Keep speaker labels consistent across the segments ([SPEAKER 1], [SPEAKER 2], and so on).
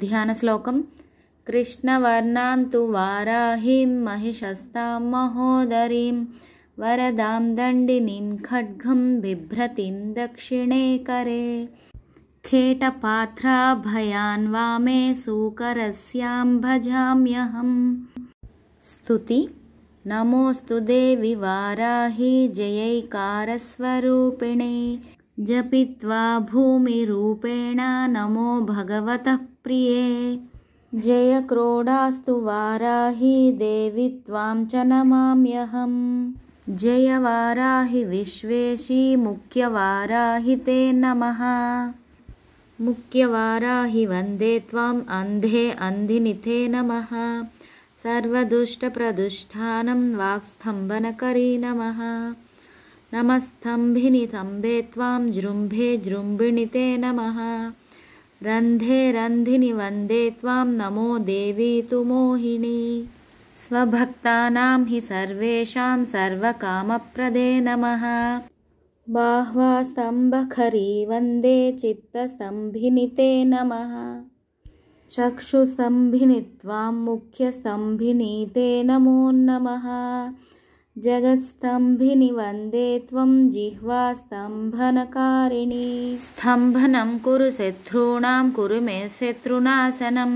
[SPEAKER 1] ध्यानश्लोकं कृष्णवर्णां तु वाराहीं महिषस्तां महोदरीं वरदां दण्डिनीं खड्गं बिभ्रतीं दक्षिणे करे खेटपात्राभयान् वामे सूकरस्यां भजाम्यहम् स्तुति नमोऽस्तु देवि वाराही जयैकारस्वरूपिणे जपित्वा भूमिरूपेण नमो भगवतः प्रिये जयक्रोडास्तु वाराहि देवि त्वां च नमाम्यहं वाराहि विश्वेशि मुख्यवाराहि ते नमः मुख्यवाराहि वन्दे त्वाम् अन्धे अन्धिनि ते नमः सर्वदुष्टप्रदुष्ठानं वाक्स्तम्भनकरी नमः तम्भे त्वां जृम्भे जृम्भिणि ते नमः रन्धे रन्धिनि वन्दे त्वां नमो देवी तु मोहिनी स्वभक्तानां हि सर्वेषां सर्वकामप्रदे नमः बाह्वास्तम्भखरी वन्दे ते नमः चक्षुस्तम्भिनि त्वां ते नमो नमः वन्दे त्वं जिह्वा स्तम्भनं कुरु शत्रूणां कुरु मे शत्रुनाशनं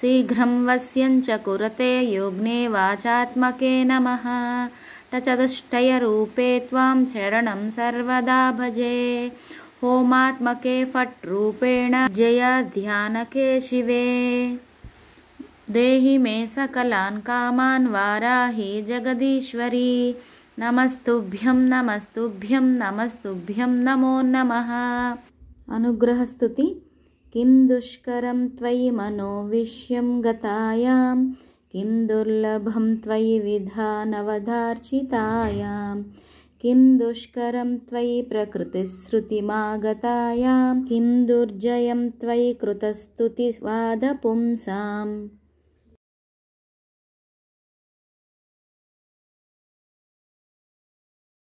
[SPEAKER 1] शीघ्रं वस्यञ्च कुरुते योग्ने वाचात्मके नमः त त्वां शरणं सर्वदा भजे होमात्मके फट् रूपेण जयाध्यानके शिवे देहि मे सकलान् कामान् वाराही जगदीश्वरी नमस्तुभ्यं नमस्तुभ्यं नमस्तुभ्यं नमो नमः अनुग्रहस्तुति किं दुष्करं त्वयि मनोविष्यं गतायां किं दुर्लभं त्वयि विधानवधार्चितायां किं दुष्करं त्वयि प्रकृतिश्रुतिमागतायां किं दुर्जयं त्वयि कृतस्तुतिवादपुंसाम्